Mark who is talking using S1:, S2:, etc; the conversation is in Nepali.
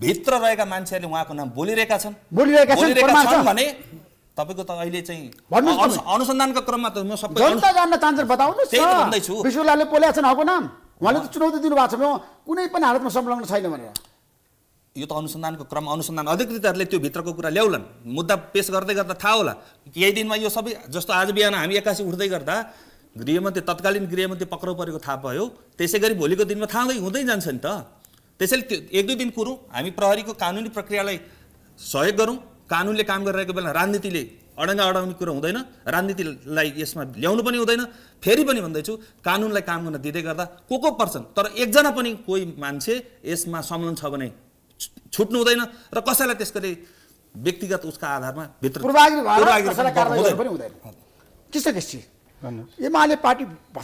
S1: भित्र रहेका मान्छेहरूले उहाँको नाम बोलिरहेका छन् बोलिरहेका छन् भने तपाईँको त अहिले चाहिँ अनुसन्धानको क्रममा त म सबै जनता
S2: जान्न चाहन्छ बताउनुहोस् विश्वलालले बोलेका छन् हको नाम उहाँले त चुनौती दिनुभएको छ कुनै पनि हालतमा संलग्न छैन भनेर
S1: यो त अनुसन्धानको क्रम अनुसन्धान अधिकृतहरूले त्यो भित्रको कुरा ल्याउलान् मुद्दा पेस गर्दै गर्दा थाहा होला केही दिनमा यो सबै जस्तो आज बिहान हामी एक्कासी उठ्दै गर्दा गृहमन्त्री तत्कालीन गृहमन्त्री पक्राउ परेको थाहा भयो त्यसै गरी भोलिको दिनमा थाहा हुँदै जान्छ नि त त्यसैले त्यो एक दुई दिन कुरौँ हामी प्रहरीको कानुनी प्रक्रियालाई सहयोग गरौँ कानुनले काम गरिरहेको बेला राजनीतिले अडङ्गा अडाउने कुरो हुँदैन राजनीतिलाई यसमा ल्याउनु पनि हुँदैन फेरि पनि भन्दैछु कानुनलाई काम गर्न दिँदै गर्दा को को पर्छन् तर एकजना पनि कोही मान्छे यसमा संलग्न छ भने छुट्नु हुँदैन र कसैलाई गरी व्यक्तिगत उसका आधारमा भित्र
S2: एमाले पार्टी